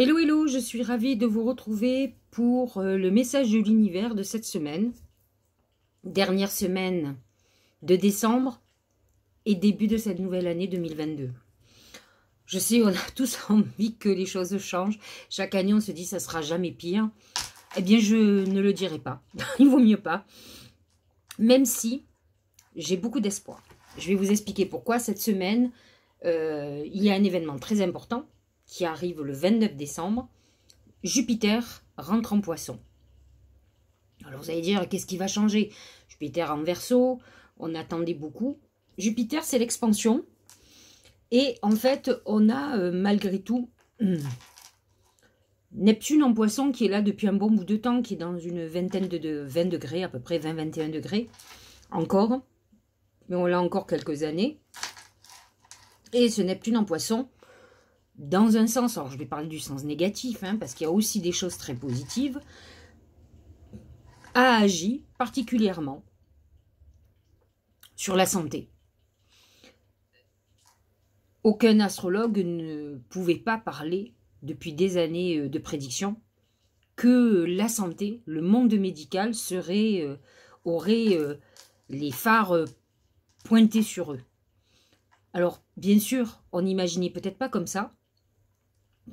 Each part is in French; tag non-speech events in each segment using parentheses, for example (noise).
Hello hello, je suis ravie de vous retrouver pour euh, le message de l'univers de cette semaine. Dernière semaine de décembre et début de cette nouvelle année 2022. Je sais, on a (laughs) tous envie que les choses changent. Chaque année, on se dit ça sera jamais pire. Eh bien, je ne le dirai pas. (laughs) Il vaut mieux pas. Même si j'ai beaucoup d'espoir. Je vais vous expliquer pourquoi cette semaine, euh, il y a un événement très important qui arrive le 29 décembre, Jupiter rentre en poisson. Alors vous allez dire, qu'est-ce qui va changer Jupiter en verso, on attendait beaucoup. Jupiter, c'est l'expansion. Et en fait, on a euh, malgré tout (clears throat) Neptune en poisson qui est là depuis un bon bout de temps, qui est dans une vingtaine de, de 20 degrés, à peu près 20-21 degrés, encore. Mais on l'a encore quelques années. Et ce Neptune en poisson, dans un sens, alors je vais parler du sens négatif, hein, parce qu'il y a aussi des choses très positives, a agi particulièrement sur la santé. Aucun astrologue ne pouvait pas parler depuis des années euh, de prédiction que la santé, le monde médical serait, euh, aurait euh, les phares pointés sur eux. Alors, bien sûr, on n'imaginait peut-être pas comme ça,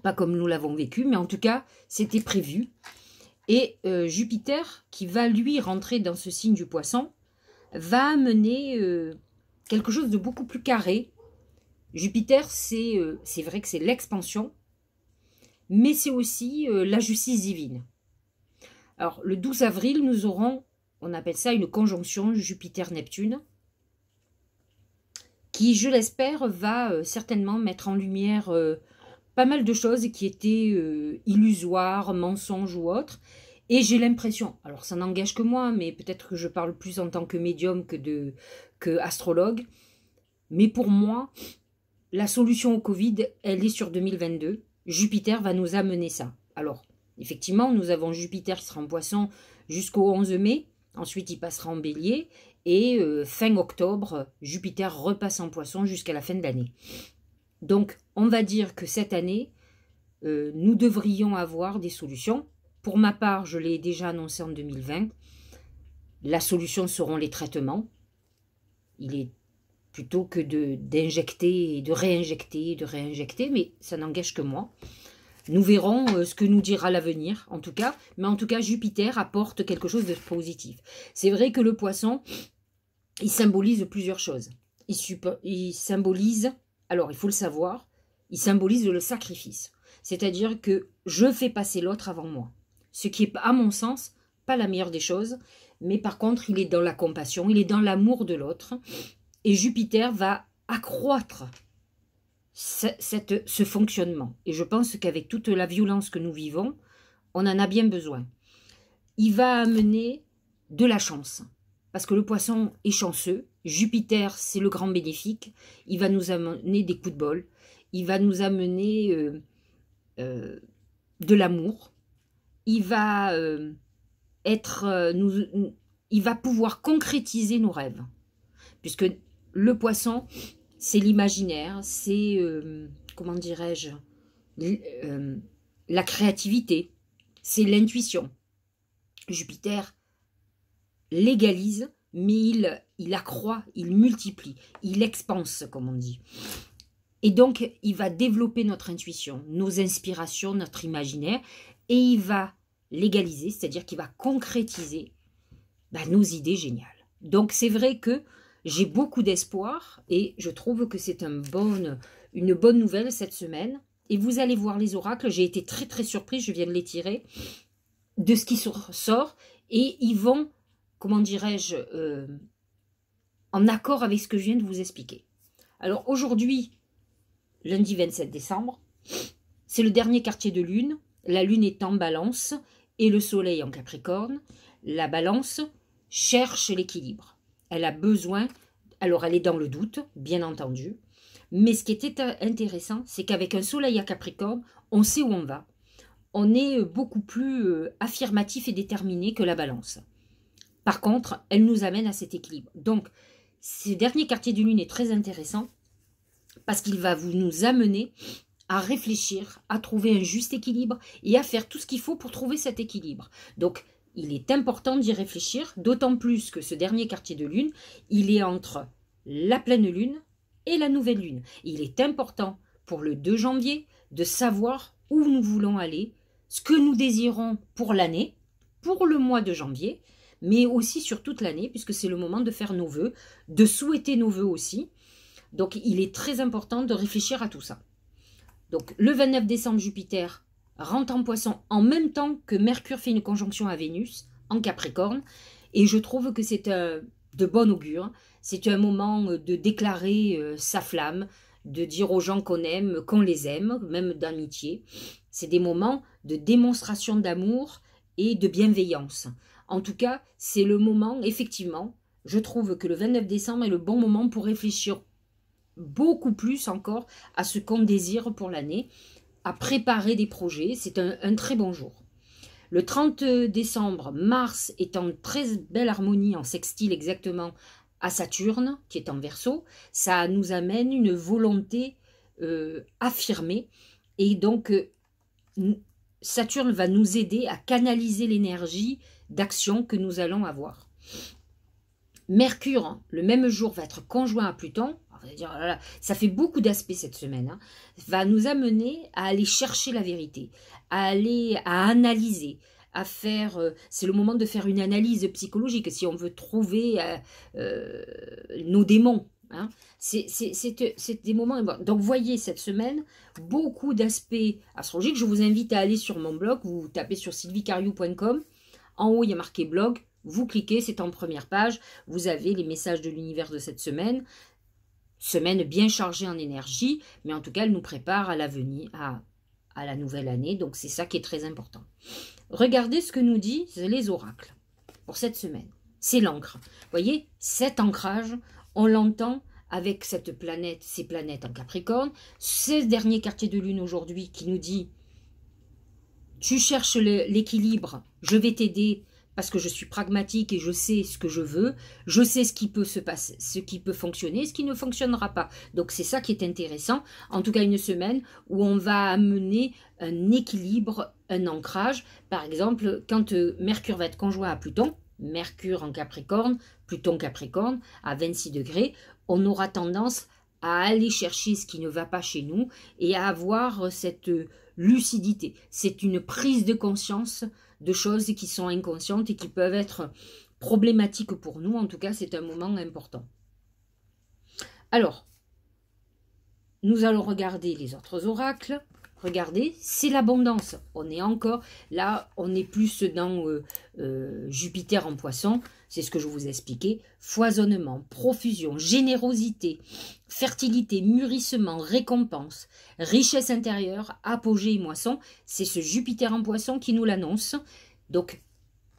pas comme nous l'avons vécu, mais en tout cas, c'était prévu. Et euh, Jupiter, qui va lui rentrer dans ce signe du poisson, va amener euh, quelque chose de beaucoup plus carré. Jupiter, c'est euh, c'est vrai que c'est l'expansion, mais c'est aussi la justice divine. Alors, le 12 avril, nous aurons, on appelle ça une conjonction Jupiter-Neptune, qui, je l'espère, va certainement mettre en lumière pas mal de choses qui étaient euh, illusoires, mensonges ou autres. Et j'ai l'impression, alors ça n'engage que moi, mais peut-être que je parle plus en tant que médium que, de, que mais pour moi, la solution au Covid, elle est sur 2022. Jupiter va nous amener ça. Alors, effectivement, nous avons Jupiter qui sera en poisson jusqu'au 11 mai, ensuite il passera en bélier, et euh, fin octobre, Jupiter repasse en poisson jusqu'à la fin de l'année. Donc, on va dire que cette année, euh, nous devrions avoir des solutions. Pour ma part, je l'ai déjà annoncé en 2020, la solution seront les traitements. Il est plutôt que d'injecter et de réinjecter, de réinjecter, mais ça n'engage que moi. Nous verrons euh, ce que nous dira l'avenir, en tout cas. Mais en tout cas, Jupiter apporte quelque chose de positif. C'est vrai que le poisson, il symbolise plusieurs choses. il symbolise alors, il faut le savoir, il symbolise le sacrifice. C'est-à-dire que je fais passer l'autre avant moi. Ce qui est, à mon sens, pas la meilleure des choses, mais par contre, il est dans la compassion, il est dans l'amour de l'autre. Et Jupiter va accroître cette, ce fonctionnement. Et je pense qu'avec toute la violence que nous vivons, on en a bien besoin. Il va amener de la chance, parce que le poisson est chanceux, Jupiter, c'est le grand bénéfique. Il va nous amener des coups de bol. Il va nous amener euh, euh, de l'amour. Il va euh, être, nous, il va pouvoir concrétiser nos rêves, puisque le poisson, c'est l'imaginaire, c'est comment dirais-je, la créativité, c'est l'intuition. Jupiter légalise, mais il il accroît, il multiplie, il expanse, comme on dit. Et donc, il va développer notre intuition, nos inspirations, notre imaginaire, et il va légaliser, c'est-à-dire qu'il va concrétiser bah, nos idées géniales. Donc, c'est vrai que j'ai beaucoup d'espoir et je trouve que c'est une bonne nouvelle cette semaine. Et vous allez voir les oracles, j'ai été très très surprise, je viens de les tirer, de ce qui sort. Et ils vont, comment dirais-je, euh, en accord avec ce que je viens de vous expliquer. Alors aujourd'hui, lundi 27 décembre, c'est le dernier quartier de lune. La lune est en balance et le soleil en capricorne. La balance cherche l'équilibre. Elle a besoin, alors elle est dans le doute, bien entendu. Mais ce qui était intéressant, c'est qu'avec un soleil à capricorne, on sait où on va. On est euh, beaucoup plus euh, affirmatif et déterminé que la balance. Par contre, elle nous amène à cet équilibre. Donc, ce dernier quartier de lune est très intéressant parce qu'il va vous nous amener à réfléchir, à trouver un juste équilibre et à faire tout ce qu'il faut pour trouver cet équilibre. Donc, il est important d'y réfléchir, d'autant plus que ce dernier quartier de lune, il est entre la pleine lune et la nouvelle lune. Il est important pour le 2 janvier de savoir où nous voulons aller, ce que nous désirons pour l'année, pour le mois de janvier, mais aussi sur toute l'année, puisque c'est le moment de faire nos voeux, de souhaiter nos voeux aussi. Donc il est très important de réfléchir à tout ça. Donc le 29 décembre, Jupiter rentre en poisson en même temps que Mercure fait une conjonction à Vénus en Capricorne. Et je trouve que c'est euh, de bon augure. C'est un moment euh, de déclarer euh, sa flamme, de dire aux gens qu'on aime, qu'on les aime, même d'amitié. C'est des moments de démonstration d'amour et de bienveillance. En tout cas, c'est le moment, effectivement, je trouve que le 29 décembre est le bon moment pour réfléchir beaucoup plus encore à ce qu'on désire pour l'année, à préparer des projets. C'est un, très bon jour. Le 30 décembre, Mars est en très belle harmonie, en sextile exactement, à Saturne, qui est en verso. Ça nous amène une volonté euh, affirmée. Et donc, euh, Saturne va nous aider à canaliser l'énergie d'action que nous allons avoir. Mercure, hein, le même jour, va être conjoint à Pluton. Oh ça fait beaucoup d'aspects cette semaine. Hein. va nous amener à aller chercher la vérité, à aller à analyser, à faire. Euh, c'est le moment de faire une analyse psychologique si on veut trouver euh, euh, nos démons, Hein. Euh, c'est des moments... Donc, voyez cette semaine beaucoup d'aspects astrologiques. Je vous invite à aller sur mon blog. Vous tapez sur sylvicariou.com. En haut, il y a marqué blog. Vous cliquez, c'est en première page. Vous avez les messages de l'univers de cette semaine. Semaine bien chargée en énergie. Mais en tout cas, elle nous prépare à l'avenir, à, à la nouvelle année. Donc, c'est ça qui est très important. Regardez ce que nous disent les oracles pour cette semaine. C'est l'encre. voyez, cet ancrage on l'entend avec cette planète, ces planètes en Capricorne, ces dernier quartier de lune aujourd'hui qui nous dit tu cherches l'équilibre, je vais t'aider parce que je suis pragmatique et je sais ce que je veux, je sais ce qui peut se passer, ce qui peut fonctionner, ce qui ne fonctionnera pas. Donc c'est ça qui est intéressant, en tout cas une semaine où on va amener un équilibre, un ancrage. Par exemple, quand euh, Mercure va être conjoint à Pluton, Mercure en Capricorne, Pluton Capricorne, à 26 degrés, on aura tendance à aller chercher ce qui ne va pas chez nous et à avoir cette lucidité. C'est une prise de conscience de choses qui sont inconscientes et qui peuvent être problématiques pour nous. En tout cas, c'est un moment important. Alors, nous allons regarder les autres oracles. Regardez, c'est l'abondance. On est encore là, on est plus dans euh, euh, Jupiter en poisson c'est ce que je vous expliquais, foisonnement, profusion, générosité, fertilité, mûrissement, récompense, richesse intérieure, apogée et moisson, c'est ce Jupiter en poisson qui nous l'annonce, donc,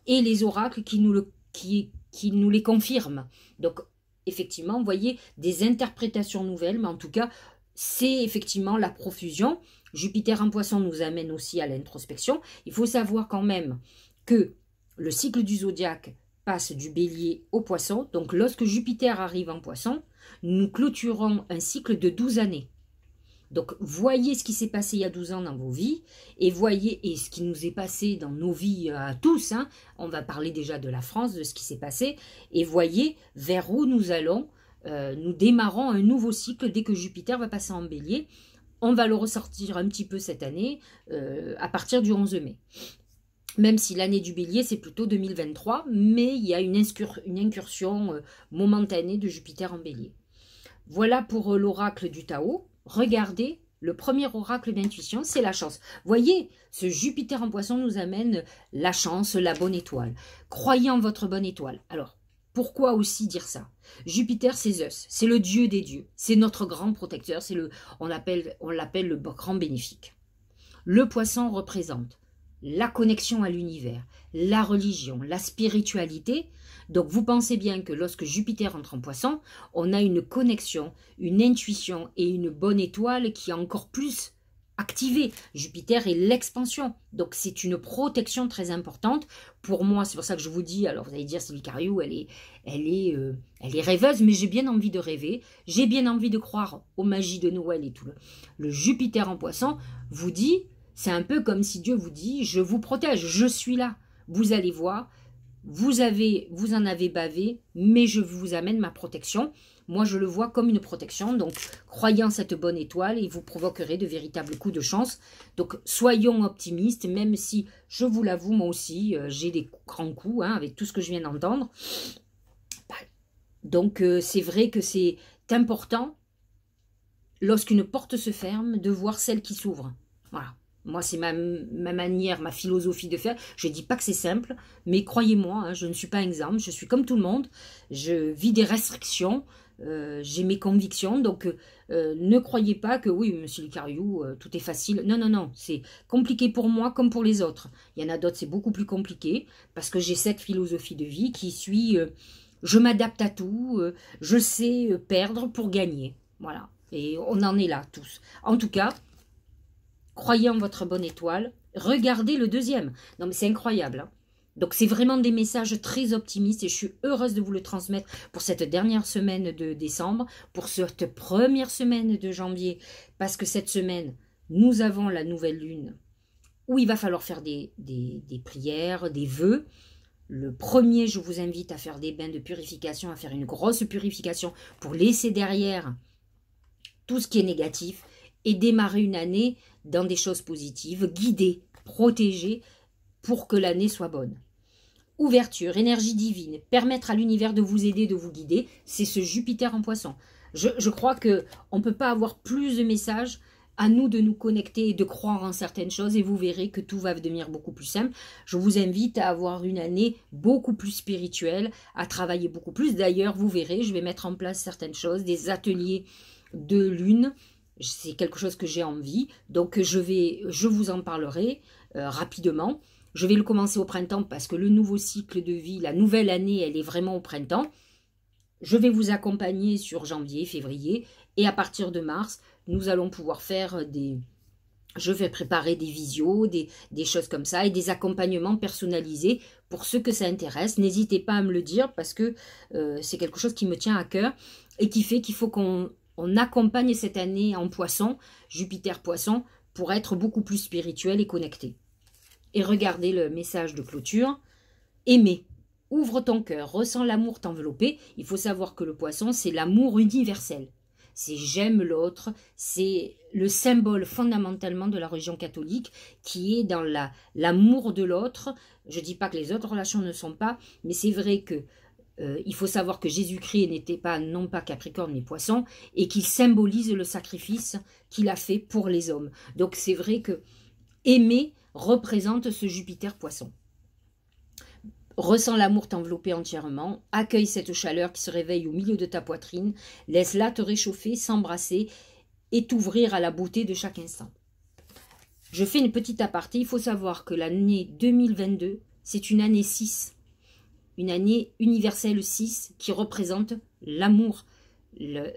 et les oracles qui nous, le, qui, qui nous les confirment. Donc, effectivement, vous voyez, des interprétations nouvelles, mais en tout cas, c'est effectivement la profusion. Jupiter en poisson nous amène aussi à l'introspection. Il faut savoir quand même que le cycle du zodiaque passe du bélier au poisson. Donc lorsque Jupiter arrive en poisson, nous clôturons un cycle de 12 années. Donc voyez ce qui s'est passé il y a 12 ans dans vos vies et voyez et ce qui nous est passé dans nos vies euh, à tous. Hein. on va parler déjà de la France, de ce qui s'est passé et voyez vers où nous allons. Euh, nous démarrons un nouveau cycle dès que Jupiter va passer en bélier. On va le ressortir un petit peu cette année euh, à partir du 11 mai même si l'année du bélier, c'est plutôt 2023, mais il y a une, incursion euh, momentanée de Jupiter en bélier. Voilà pour euh, l'oracle du Tao. Regardez, le premier oracle d'intuition, c'est la chance. Voyez, ce Jupiter en poisson nous amène la chance, la bonne étoile. Croyez en votre bonne étoile. Alors, pourquoi aussi dire ça Jupiter, c'est Zeus, c'est le dieu des dieux, c'est notre grand protecteur, le, on on l'appelle le grand bénéfique. Le poisson représente la connexion à l'univers, la religion, la spiritualité. Donc vous pensez bien que lorsque Jupiter entre en poisson, on a une connexion, une intuition et une bonne étoile qui est encore plus activée. Jupiter est l'expansion. Donc c'est une protection très importante. Pour moi, c'est pour ça que je vous dis, alors vous allez dire Sylvie Cariou, elle est, elle, est, euh, elle est rêveuse, mais j'ai bien envie de rêver, j'ai bien envie de croire aux magies de Noël et tout. Le, le Jupiter en poisson vous dit c'est un peu comme si Dieu vous dit Je vous protège, je suis là. Vous allez voir, vous, avez, vous en avez bavé, mais je vous amène ma protection. Moi, je le vois comme une protection. Donc, croyant cette bonne étoile et vous provoquerez de véritables coups de chance. Donc, soyons optimistes, même si, je vous l'avoue, moi aussi, euh, j'ai des grands coups hein, avec tout ce que je viens d'entendre. Bah, donc, euh, c'est vrai que c'est important, lorsqu'une porte se ferme, de voir celle qui s'ouvre. Voilà. Moi, c'est ma, manière, ma philosophie de faire. Je ne dis pas que c'est simple, mais croyez-moi, hein, je ne suis pas un exemple. Je suis comme tout le monde. Je vis des restrictions. Euh, j'ai mes convictions. Donc, euh, euh, ne croyez pas que oui, monsieur le tout est facile. Non, non, non. C'est compliqué pour moi comme pour les autres. Il y en a d'autres, c'est beaucoup plus compliqué parce que j'ai cette philosophie de vie qui suit je m'adapte à tout, je sais perdre pour gagner. Voilà. Et on en est là tous. En tout cas, croyez en votre bonne étoile, regardez le deuxième. Non mais c'est incroyable. Hein. Donc c'est vraiment des messages très optimistes et je suis heureuse de vous le transmettre pour cette dernière semaine de décembre, pour cette première semaine de janvier, parce que cette semaine, nous avons la nouvelle lune où il va falloir faire des, des prières, des vœux. Le premier, je vous invite à faire des bains de purification, à faire une grosse purification pour laisser derrière tout ce qui est négatif et démarrer une année dans des choses positives, guider, protéger pour que l'année soit bonne. Ouverture, énergie divine, permettre à l'univers de vous aider, de vous guider, c'est ce Jupiter en poisson. Je, crois qu'on ne peut pas avoir plus de messages à nous de nous connecter et de croire en certaines choses et vous verrez que tout va devenir beaucoup plus simple. Je vous invite à avoir une année beaucoup plus spirituelle, à travailler beaucoup plus. D'ailleurs, vous verrez, je vais mettre en place certaines choses, des ateliers de lune c'est quelque chose que j'ai envie, donc je, vais, je vous en parlerai euh, rapidement. Je vais le commencer au printemps parce que le nouveau cycle de vie, la nouvelle année, elle est vraiment au printemps. Je vais vous accompagner sur janvier, février, et à partir de mars, nous allons pouvoir faire des... Je vais préparer des visios, des, choses comme ça, et des accompagnements personnalisés pour ceux que ça intéresse. N'hésitez pas à me le dire parce que euh, c'est quelque chose qui me tient à cœur et qui fait qu'il faut qu'on on accompagne cette année en poisson, Jupiter poisson, pour être beaucoup plus spirituel et connecté. Et regardez le message de clôture. Aimer. Ouvre ton cœur, ressens l'amour t'envelopper. Il faut savoir que le poisson, c'est l'amour universel. C'est j'aime l'autre, c'est le symbole fondamentalement de la religion catholique qui est dans l'amour de l'autre. Je ne dis pas que les autres relations ne sont pas, mais c'est vrai que euh, il faut savoir que Jésus-Christ n'était pas non pas Capricorne ni Poisson et qu'il symbolise le sacrifice qu'il a fait pour les hommes. Donc c'est vrai que aimer représente ce Jupiter Poisson. Ressens l'amour t'envelopper entièrement, accueille cette chaleur qui se réveille au milieu de ta poitrine, laisse-la te réchauffer, s'embrasser et t'ouvrir à la beauté de chaque instant. Je fais une petite aparté, il faut savoir que l'année 2022, c'est une année 6 une année universelle 6 qui représente l'amour.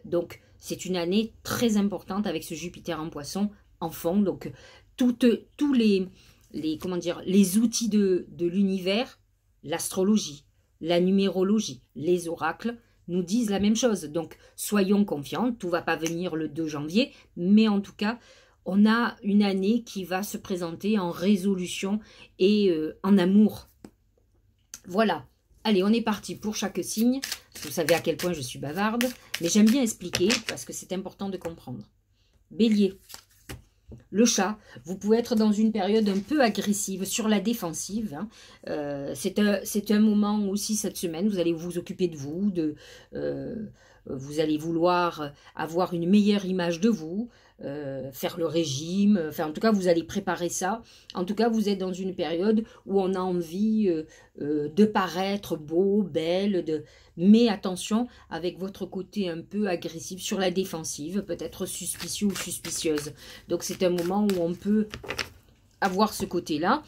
donc c'est une année très importante avec ce Jupiter en poisson en fond. Donc toutes, tous les, les, comment dire, les outils de, l'univers, l'astrologie, la numérologie, les oracles, nous disent la même chose. Donc soyons confiants, tout va pas venir le 2 janvier, mais en tout cas, on a une année qui va se présenter en résolution et euh, en amour. Voilà. Allez, on est parti pour chaque signe. Vous savez à quel point je suis bavarde, mais j'aime bien expliquer parce que c'est important de comprendre. Bélier, le chat, vous pouvez être dans une période un peu agressive, sur la défensive. Hein. Euh, c'est un, moment aussi cette semaine, vous allez vous occuper de vous, de, euh, vous allez vouloir avoir une meilleure image de vous, euh, faire le régime. Euh, enfin, en tout cas, vous allez préparer ça. En tout cas, vous êtes dans une période où on a envie euh, de paraître beau, belle, de... mais attention avec votre côté un peu agressif, sur la défensive, peut-être suspicieux ou suspicieuse. Donc, c'est un moment où on peut avoir ce côté-là.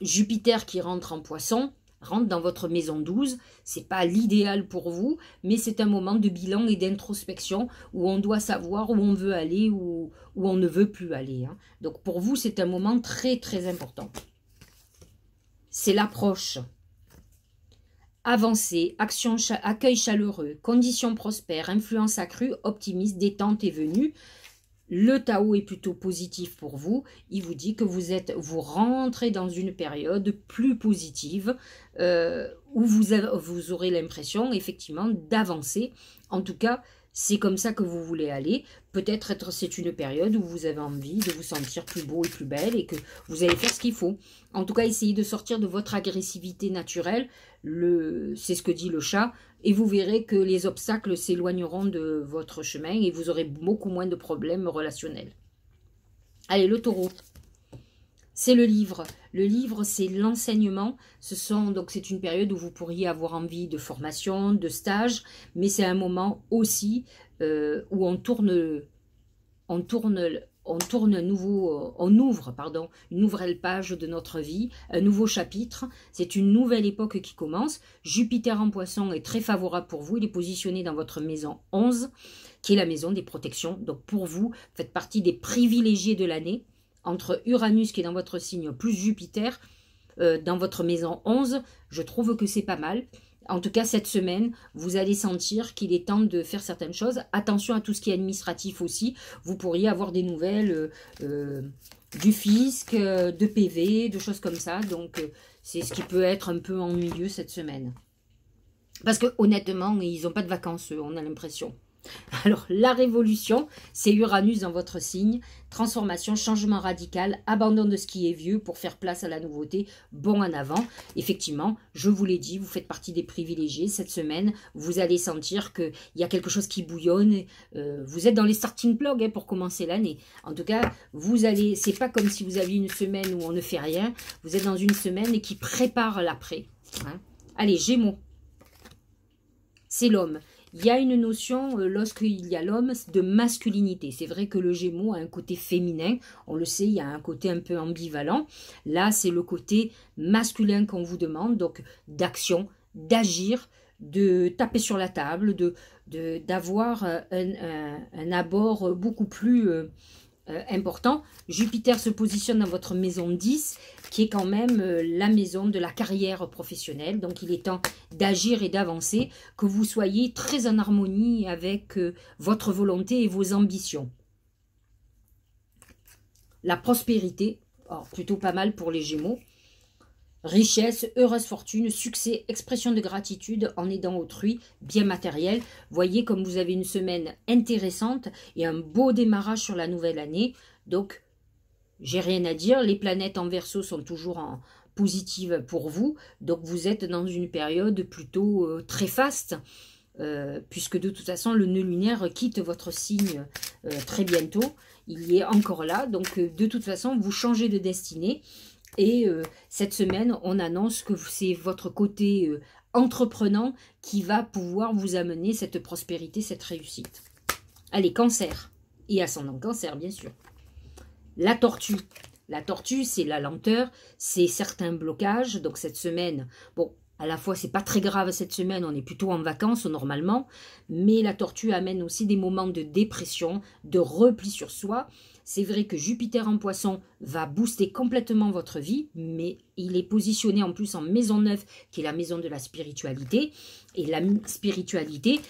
Jupiter qui rentre en poisson, rentre dans votre maison 12. C'est pas l'idéal pour vous, mais c'est un moment de bilan et d'introspection où on doit savoir où on veut aller ou où, on ne veut plus aller. Hein. Donc pour vous, c'est un moment très très important. C'est l'approche. Avancée, action, accueil chaleureux, conditions prospères, influence accrue, optimiste, détente et venue le Tao est plutôt positif pour vous. Il vous dit que vous êtes, vous rentrez dans une période plus positive euh, où vous, vous aurez l'impression effectivement d'avancer. En tout cas, c'est comme ça que vous voulez aller peut-être être, c'est une période où vous avez envie de vous sentir plus beau et plus belle et que vous allez faire ce qu'il faut. En tout cas, essayez de sortir de votre agressivité naturelle, c'est ce que dit le chat, et vous verrez que les obstacles s'éloigneront de votre chemin et vous aurez beaucoup moins de problèmes relationnels. Allez, le taureau. C'est le livre. Le livre, c'est l'enseignement. Ce sont donc c'est une période où vous pourriez avoir envie de formation, de stage, mais c'est un moment aussi euh, où on tourne, tourne, on tourne un nouveau, on ouvre, pardon, une nouvelle page de notre vie, un nouveau chapitre. C'est une nouvelle époque qui commence. Jupiter en poisson est très favorable pour vous. Il est positionné dans votre maison 11, qui est la maison des protections. Donc pour vous, faites partie des privilégiés de l'année. Entre Uranus qui est dans votre signe, plus Jupiter, euh, dans votre maison 11, je trouve que c'est pas mal en tout cas cette semaine, vous allez sentir qu'il est temps de faire certaines choses. Attention à tout ce qui est administratif aussi. Vous pourriez avoir des nouvelles euh, euh, du fisc, euh, de PV, de choses comme ça. Donc, c'est ce qui peut être un peu ennuyeux cette semaine. Parce que honnêtement, ils n'ont pas de vacances, on a l'impression. (laughs) Alors, la révolution, c'est Uranus dans votre signe. Transformation, changement radical, abandon de ce qui est vieux pour faire place à la nouveauté. Bon en avant. Effectivement, je vous l'ai dit, vous faites partie des privilégiés. Cette semaine, vous allez sentir qu'il y a quelque chose qui bouillonne. Euh, vous êtes dans les starting blocks hein, pour commencer l'année. En tout cas, vous allez. c'est pas comme si vous aviez une semaine où on ne fait rien. Vous êtes dans une semaine qui prépare l'après. Hein. Allez, Gémeaux. C'est l'homme. Il y a une notion, euh, lorsqu'il y a l'homme, de masculinité. C'est vrai que le Gémeaux a un côté féminin, on le sait, il y a un côté un peu ambivalent. Là, c'est le côté masculin qu'on vous demande, donc d'action, d'agir, de taper sur la table, de d'avoir euh, un, abord beaucoup plus euh, important. Jupiter se positionne dans votre maison 10 qui est quand même euh, la maison de la carrière professionnelle. Donc il est temps d'agir et d'avancer, que vous soyez très en harmonie avec euh, votre volonté et vos ambitions. La prospérité, oh, plutôt pas mal pour les Gémeaux. Richesse, heureuse fortune, succès, expression de gratitude en aidant autrui, bien matériel. Voyez comme vous avez une semaine intéressante et un beau démarrage sur la nouvelle année. Donc, j'ai rien à dire, les planètes en verso sont toujours en positive pour vous, donc vous êtes dans une période plutôt euh, très faste, euh, puisque de toute façon le nœud lunaire quitte votre signe euh, très bientôt, il est encore là, donc de toute façon vous changez de destinée, et cette semaine on annonce que c'est votre côté entreprenant qui va pouvoir vous amener cette prospérité, cette réussite. Allez, cancer, et ascendant cancer bien sûr la tortue. La tortue, c'est la lenteur, c'est certains blocages. Donc cette semaine, bon, à la fois, c'est pas très grave cette semaine, on est plutôt en vacances normalement, mais la tortue amène aussi des moments de dépression, de repli sur soi. C'est vrai que Jupiter en poisson va booster complètement votre vie, mais il est positionné en plus en maison neuve, qui est la maison de la spiritualité. Et la spiritualité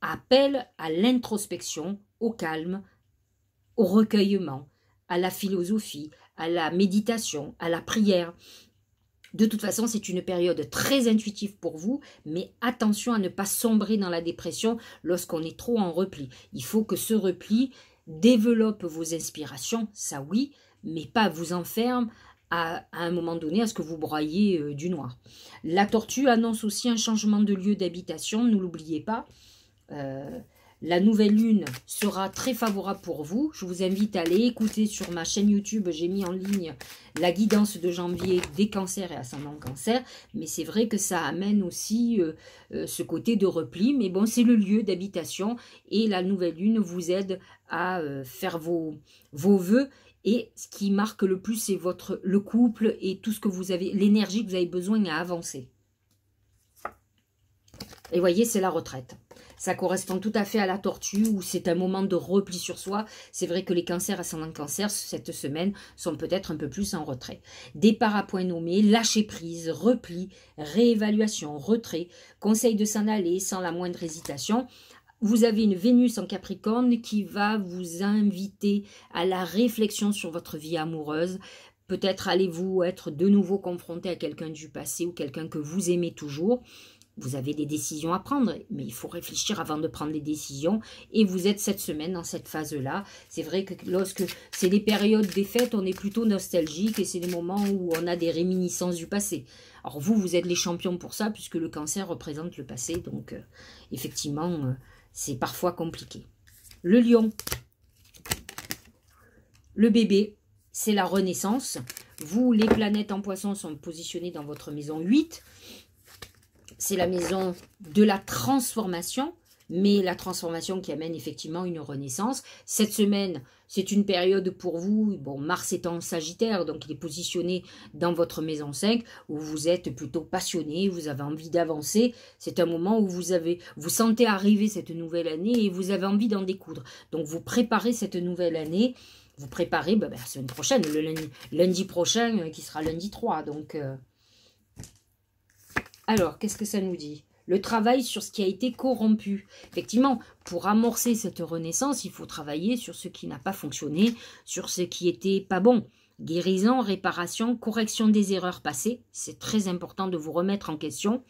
appelle à l'introspection, au calme, au recueillement à la philosophie, à la méditation, à la prière. De toute façon, c'est une période très intuitive pour vous, mais attention à ne pas sombrer dans la dépression lorsqu'on est trop en repli. Il faut que ce repli développe vos inspirations, ça oui, mais pas vous enferme à, un moment donné à ce que vous broyez euh, du noir. La tortue annonce aussi un changement de lieu d'habitation, ne l'oubliez pas. Euh, la nouvelle lune sera très favorable pour vous. Je vous invite à aller écouter sur ma chaîne YouTube. J'ai mis en ligne la guidance de janvier des cancers et ascendant cancer. Mais c'est vrai que ça amène aussi euh, euh, ce côté de repli. Mais bon, c'est le lieu d'habitation et la nouvelle lune vous aide à euh, faire vos, vos Et ce qui marque le plus, c'est votre le couple et tout ce que vous avez, l'énergie que vous avez besoin à avancer. Et voyez, c'est la retraite. Ça correspond tout à fait à la tortue où c'est un moment de repli sur soi. C'est vrai que les cancers ascendant cancer cette semaine sont peut-être un peu plus en retrait. Départ à point nommé, lâcher prise, repli, réévaluation, retrait, conseil de s'en aller sans la moindre hésitation vous avez une Vénus en Capricorne qui va vous inviter à la réflexion sur votre vie amoureuse. Peut-être allez-vous être de nouveau confronté à quelqu'un du passé ou quelqu'un que vous aimez toujours. Vous avez des décisions à prendre, mais il faut réfléchir avant de prendre les décisions. Et vous êtes cette semaine dans cette phase-là. C'est vrai que lorsque c'est des périodes des fêtes, on est plutôt nostalgique et c'est des moments où on a des réminiscences du passé. Alors vous, vous êtes les champions pour ça, puisque le cancer représente le passé. Donc, euh, effectivement, euh, c'est parfois compliqué. Le lion, le bébé, c'est la renaissance. Vous, les planètes en poisson sont positionnées dans votre maison 8 c'est la maison de la transformation, mais la transformation qui amène effectivement une renaissance. Cette semaine, c'est une période pour vous, bon, Mars est en Sagittaire, donc il est positionné dans votre maison 5, où vous êtes plutôt passionné, vous avez envie d'avancer, c'est un moment où vous avez, vous sentez arriver cette nouvelle année et vous avez envie d'en découdre. Donc vous préparez cette nouvelle année, vous préparez bah, bah, la semaine prochaine, le lundi, prochain, euh, qui sera lundi 3, donc... Euh, alors, qu'est-ce que ça nous dit le travail sur ce qui a été corrompu. Effectivement, pour amorcer cette renaissance, il faut travailler sur ce qui n'a pas fonctionné, sur ce qui était pas bon. Guérison, réparation, correction des erreurs passées, c'est très important de vous remettre en question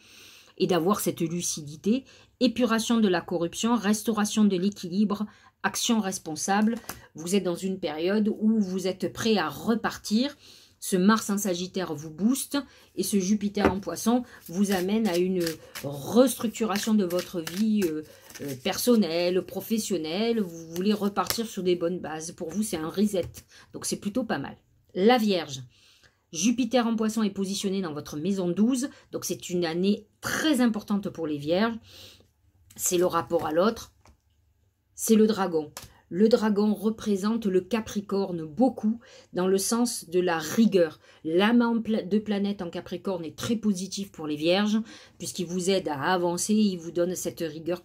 et d'avoir cette lucidité, épuration de la corruption, restauration de l'équilibre, action responsable. Vous êtes dans une période où vous êtes prêt à repartir ce Mars en Sagittaire vous booste et ce Jupiter en Poisson vous amène à une restructuration de votre vie euh, euh, personnelle, professionnelle. Vous voulez repartir sur des bonnes bases. Pour vous, c'est un reset. Donc, c'est plutôt pas mal. La Vierge. Jupiter en Poisson est positionné dans votre maison 12. Donc, c'est une année très importante pour les Vierges. C'est le rapport à l'autre. C'est le dragon. Le dragon représente le Capricorne beaucoup dans le sens de la rigueur. L'âme de planète en Capricorne est très positif pour les Vierges puisqu'il vous aide à avancer, il vous donne cette rigueur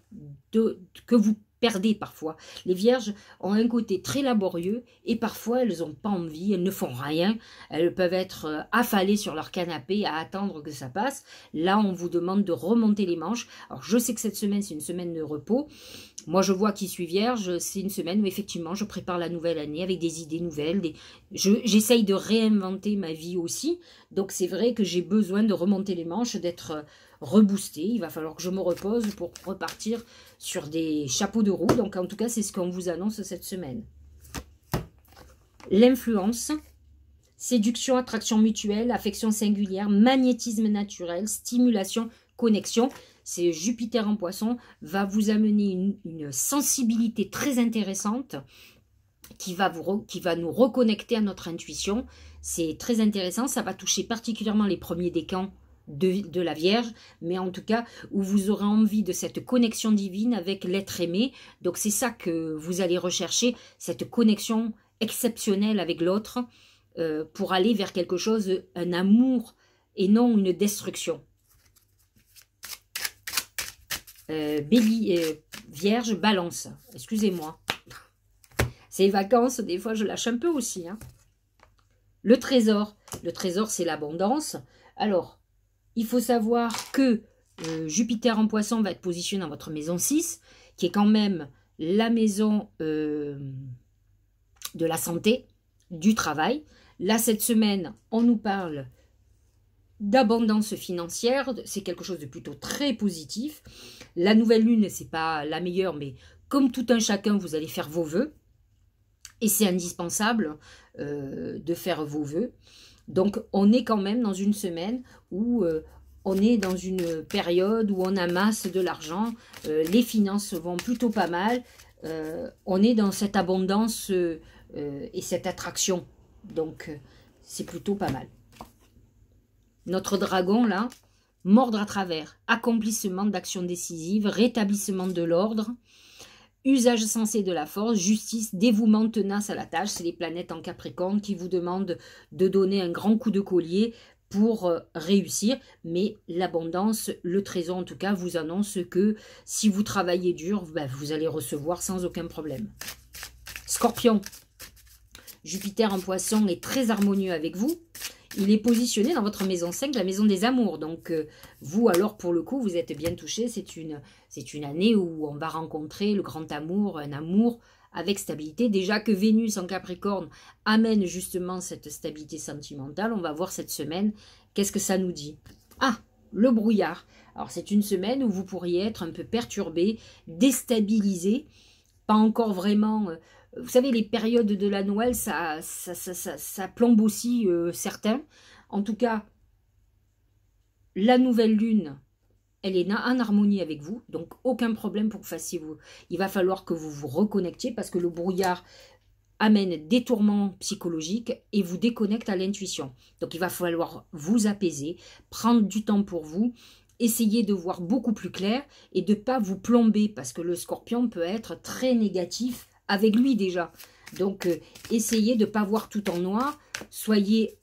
que vous perdez parfois. Les Vierges ont un côté très laborieux et parfois elles n'ont pas envie, elles ne font rien, elles peuvent être euh, affalées sur leur canapé à attendre que ça passe. Là, on vous demande de remonter les manches. Alors, je sais que cette semaine, c'est une semaine de repos, moi, je vois qui suis vierge, c'est une semaine où effectivement, je prépare la nouvelle année avec des idées nouvelles. Des... J'essaye de réinventer ma vie aussi. Donc, c'est vrai que j'ai besoin de remonter les manches, d'être euh, reboostée. Il va falloir que je me repose pour repartir sur des chapeaux de roue. Donc, en tout cas, c'est ce qu'on vous annonce cette semaine. L'influence, séduction, attraction mutuelle, affection singulière, magnétisme naturel, stimulation, connexion c'est Jupiter en poisson, va vous amener une, sensibilité très intéressante qui va, vous, qui va, nous reconnecter à notre intuition. C'est très intéressant, ça va toucher particulièrement les premiers des de, de, la Vierge, mais en tout cas où vous aurez envie de cette connexion divine avec l'être aimé. Donc c'est ça que vous allez rechercher, cette connexion exceptionnelle avec l'autre euh, pour aller vers quelque chose, un amour et non une destruction. Euh, bélier, euh, vierge, balance. Excusez-moi. Ces vacances, des fois, je lâche un peu aussi. Hein. Le trésor. Le trésor, c'est l'abondance. Alors, il faut savoir que euh, Jupiter en poisson va être positionné dans votre maison 6, qui est quand même la maison de la santé, du travail. Là, cette semaine, on nous parle d'abondance financière. C'est quelque chose de plutôt très positif. La nouvelle lune, c'est pas la meilleure, mais comme tout un chacun, vous allez faire vos vœux. Et c'est indispensable euh, de faire vos vœux. Donc, on est quand même dans une semaine où euh, on est dans une période où on amasse de l'argent. Euh, les finances vont plutôt pas mal. on est dans cette abondance et cette attraction. Donc, c'est plutôt pas mal. Notre dragon, là, mordre à travers, accomplissement d'actions décisives, rétablissement de l'ordre, usage sensé de la force, justice, dévouement tenace à la tâche. C'est les planètes en Capricorne qui vous demandent de donner un grand coup de collier pour euh, réussir, mais l'abondance, le trésor en tout cas, vous annonce que si vous travaillez dur, ben, vous allez recevoir sans aucun problème. Scorpion, Jupiter en poisson est très harmonieux avec vous. Il est positionné dans votre maison 5, la maison des amours. Donc, euh, vous, alors, pour le coup, vous êtes bien touché. C'est une, une année où on va rencontrer le grand amour, un amour avec stabilité. Déjà que Vénus en Capricorne amène justement cette stabilité sentimentale. On va voir cette semaine, qu'est-ce que ça nous dit Ah, le brouillard. Alors, c'est une semaine où vous pourriez être un peu perturbé, déstabilisé, pas encore vraiment... Euh, vous savez, les périodes de la Noël, ça, ça, ça, ça, plombe aussi euh, certains. En tout cas, la nouvelle lune, elle est en harmonie avec vous, donc aucun problème pour que fassiez vous. Il va falloir que vous vous reconnectiez parce que le brouillard amène des tourments psychologiques et vous déconnecte à l'intuition. Donc il va falloir vous apaiser, prendre du temps pour vous, essayer de voir beaucoup plus clair et de ne pas vous plomber parce que le scorpion peut être très négatif avec lui déjà. Donc, euh, essayez de ne pas voir tout en noir. Soyez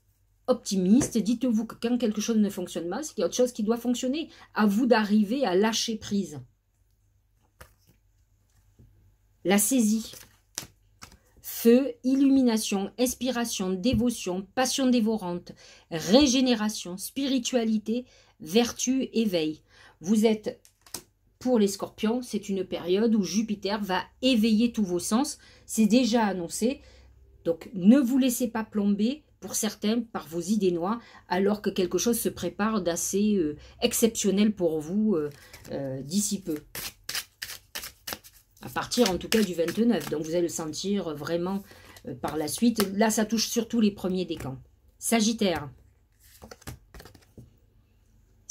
optimiste. Dites-vous que quand quelque chose ne fonctionne pas, c'est qu'il y a autre chose qui doit fonctionner. À vous d'arriver à lâcher prise. La saisie. Feu, illumination, inspiration, dévotion, passion dévorante, régénération, spiritualité, vertu, éveil. Vous êtes pour les scorpions, c'est une période où Jupiter va éveiller tous vos sens. C'est déjà annoncé. Donc ne vous laissez pas plomber, pour certains, par vos idées noires, alors que quelque chose se prépare d'assez euh, exceptionnel pour vous euh, euh, d'ici peu. À partir en tout cas du 29. Donc vous allez le sentir vraiment par la suite. Là, ça touche surtout les premiers décans. Sagittaire.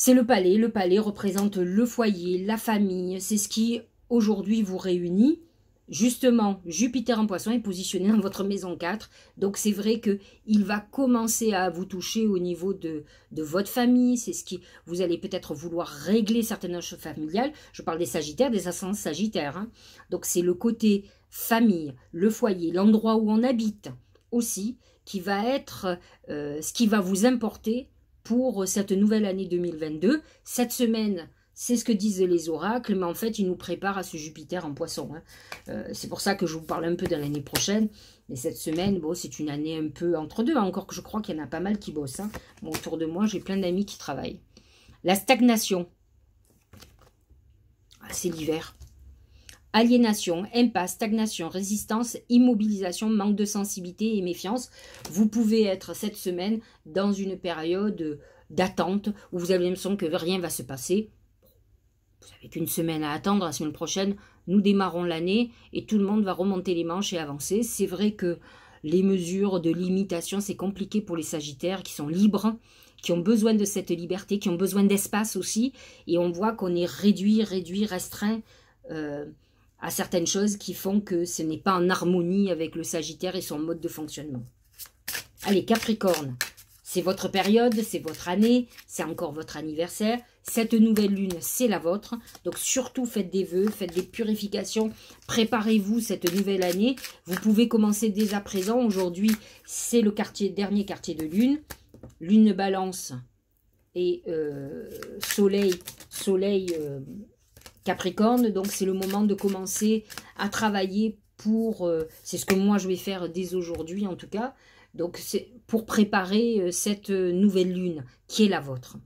C'est le palais, le palais représente le foyer, la famille, c'est ce qui aujourd'hui vous réunit. Justement, Jupiter en poisson est positionné dans votre maison 4, donc c'est vrai que il va commencer à vous toucher au niveau de, votre famille, c'est ce qui vous allez peut-être vouloir régler certaines choses familiales, je parle des sagittaires, des ascendants sagittaires, hein. donc c'est le côté famille, le foyer, l'endroit où on habite aussi, qui va être euh, ce qui va vous importer pour euh, cette nouvelle année 2022. Cette semaine, c'est ce que disent les oracles, mais en fait, ils nous préparent à ce Jupiter en poisson. Hein. Euh, c'est pour ça que je vous parle un peu de l'année prochaine. Mais cette semaine, bon, c'est une année un peu entre deux, hein, encore que je crois qu'il y en a pas mal qui bossent. Hein. autour de moi, j'ai plein d'amis qui travaillent. La stagnation. Ah, c'est l'hiver. Aliénation, impasse, stagnation, résistance, immobilisation, manque de sensibilité et méfiance. Vous pouvez être cette semaine dans une période d'attente où vous avez l'impression que rien va se passer. Vous n'avez qu'une semaine à attendre. La semaine prochaine, nous démarrons l'année et tout le monde va remonter les manches et avancer. C'est vrai que les mesures de limitation, c'est compliqué pour les Sagittaires qui sont libres, qui ont besoin de cette liberté, qui ont besoin d'espace aussi. Et on voit qu'on est réduit, réduit, restreint. Euh, à certaines choses qui font que ce n'est pas en harmonie avec le Sagittaire et son mode de fonctionnement. Allez, Capricorne, c'est votre période, c'est votre année, c'est encore votre anniversaire. Cette nouvelle lune, c'est la vôtre. Donc surtout, faites des vœux, faites des purifications, préparez-vous cette nouvelle année. Vous pouvez commencer dès à présent. Aujourd'hui, c'est le quartier, dernier quartier de lune. Lune balance et euh, soleil, soleil... Euh, Capricorne, donc c'est le moment de commencer à travailler pour, euh, c'est ce que moi je vais faire dès aujourd'hui en tout cas, donc c'est pour préparer euh, cette euh, nouvelle lune qui est la vôtre.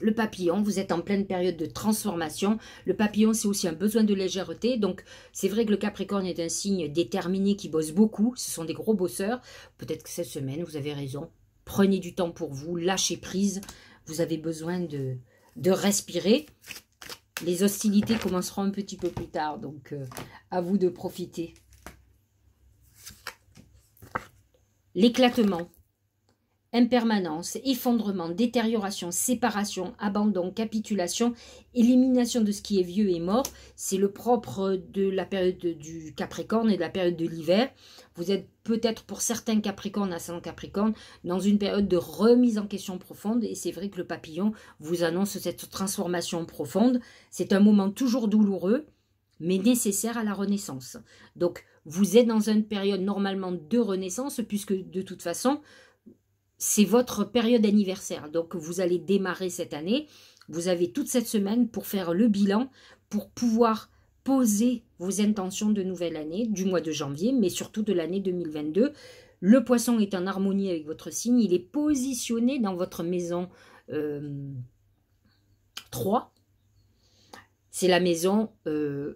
Le papillon, vous êtes en pleine période de transformation. Le papillon, c'est aussi un besoin de légèreté. Donc, c'est vrai que le Capricorne est un signe déterminé qui bosse beaucoup. Ce sont des gros bosseurs. Peut-être que cette semaine, vous avez raison. Prenez du temps pour vous, lâchez prise. Vous avez besoin de, de respirer les hostilités commenceront un petit peu plus tard. Donc, euh, à vous de profiter. L'éclatement impermanence, effondrement, détérioration, séparation, abandon, capitulation, élimination de ce qui est vieux et mort. C'est le propre de la période du Capricorne et de la période de l'hiver. Vous êtes peut-être pour certains Capricornes, ascendant Capricorne, dans une période de remise en question profonde. Et c'est vrai que le papillon vous annonce cette transformation profonde. C'est un moment toujours douloureux, mais nécessaire à la renaissance. Donc, vous êtes dans une période normalement de renaissance, puisque de toute façon, c'est votre période anniversaire. Donc vous allez démarrer cette année. Vous avez toute cette semaine pour faire le bilan, pour pouvoir poser vos intentions de nouvelle année, du mois de janvier, mais surtout de l'année 2022. Le poisson est en harmonie avec votre signe. Il est positionné dans votre maison 3. Euh, c'est la maison euh,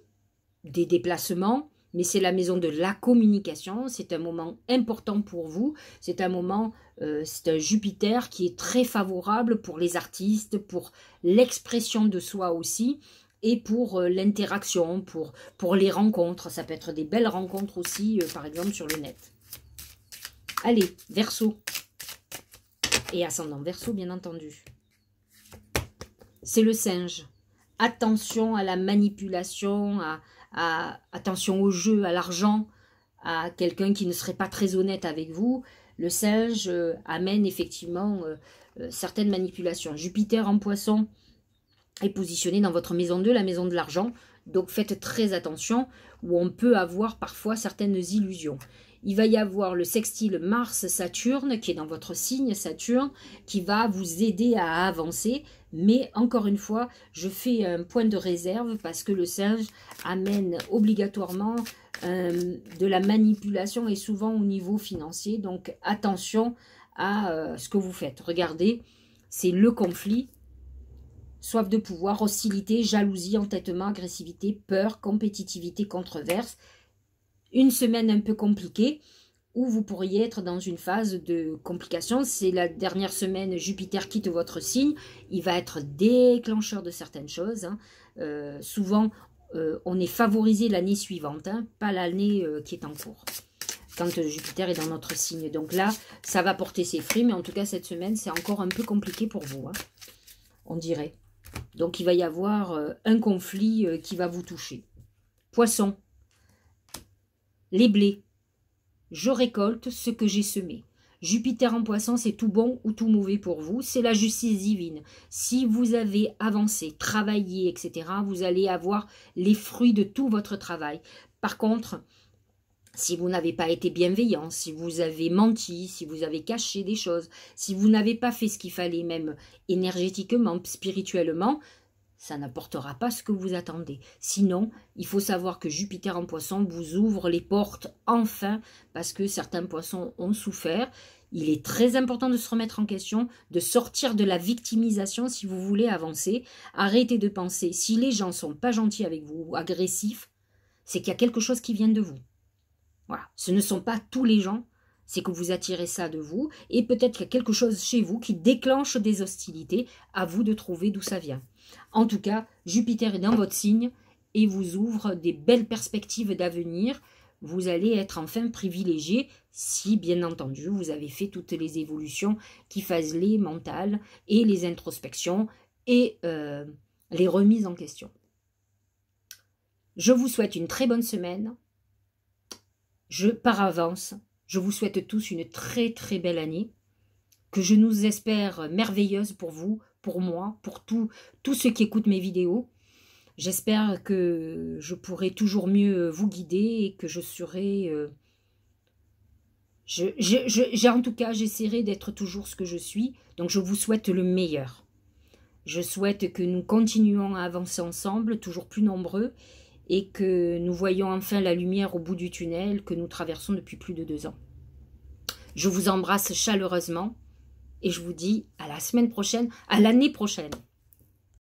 des déplacements, mais c'est la maison de la communication. C'est un moment important pour vous. C'est un moment, euh, c'est un Jupiter qui est très favorable pour les artistes, pour l'expression de soi aussi et pour euh, l'interaction, pour, pour les rencontres. Ça peut être des belles rencontres aussi, euh, par exemple, sur le net. Allez, verso. Et ascendant verso, bien entendu. C'est le singe. Attention à la manipulation, à, attention au jeu, à l'argent, à quelqu'un qui ne serait pas très honnête avec vous, le singe euh, amène effectivement euh, euh, certaines manipulations. Jupiter en poisson est positionné dans votre maison 2, la maison de l'argent, donc faites très attention où on peut avoir parfois certaines illusions. Il va y avoir le sextile Mars-Saturne qui est dans votre signe Saturne qui va vous aider à avancer mais encore une fois, je fais un point de réserve parce que le singe amène obligatoirement euh, de la manipulation et souvent au niveau financier. Donc attention à euh, ce que vous faites. Regardez, c'est le conflit, soif de pouvoir, hostilité, jalousie, entêtement, agressivité, peur, compétitivité controverse. Une semaine un peu compliquée. Ou vous pourriez être dans une phase de complication. C'est la dernière semaine, Jupiter quitte votre signe. Il va être déclencheur de certaines choses. Hein. Euh, souvent, euh, on est favorisé l'année suivante, hein, pas l'année euh, qui est en cours, quand Jupiter est dans notre signe. Donc là, ça va porter ses fruits, mais en tout cas, cette semaine, c'est encore un peu compliqué pour vous, hein, on dirait. Donc, il va y avoir un conflit qui va vous toucher. Poisson, les blés, je récolte ce que j'ai semé. Jupiter en poisson, c'est tout bon ou tout mauvais pour vous, c'est la justice divine. Si vous avez avancé, travaillé, etc., vous allez avoir les fruits de tout votre travail. Par contre, si vous n'avez pas été bienveillant, si vous avez menti, si vous avez caché des choses, si vous n'avez pas fait ce qu'il fallait même énergétiquement, spirituellement, ça n'apportera pas ce que vous attendez. Sinon, il faut savoir que Jupiter en poisson vous ouvre les portes enfin parce que certains poissons ont souffert. Il est très important de se remettre en question, de sortir de la victimisation si vous voulez avancer. Arrêtez de penser si les gens sont pas gentils avec vous ou agressifs, c'est qu'il y a quelque chose qui vient de vous. Voilà, ce ne sont pas tous les gens c'est que vous attirez ça de vous, et peut-être qu'il y a quelque chose chez vous qui déclenche des hostilités, à vous de trouver d'où ça vient. En tout cas, Jupiter est dans votre signe et vous ouvre des belles perspectives d'avenir. Vous allez être enfin privilégié si, bien entendu, vous avez fait toutes les évolutions qui fassent les mentales et les introspections et euh, les remises en question. Je vous souhaite une très bonne semaine. Je, par avance, je vous souhaite tous une très très belle année, que je nous espère merveilleuse pour vous, pour moi, pour tous ceux qui écoutent mes vidéos. J'espère que je pourrai toujours mieux vous guider et que je serai... Euh, en tout cas, j'essaierai d'être toujours ce que je suis, donc je vous souhaite le meilleur. Je souhaite que nous continuions à avancer ensemble, toujours plus nombreux, et que nous voyons enfin la lumière au bout du tunnel que nous traversons depuis plus de deux ans. Je vous embrasse chaleureusement et je vous dis à la semaine prochaine, à l'année prochaine.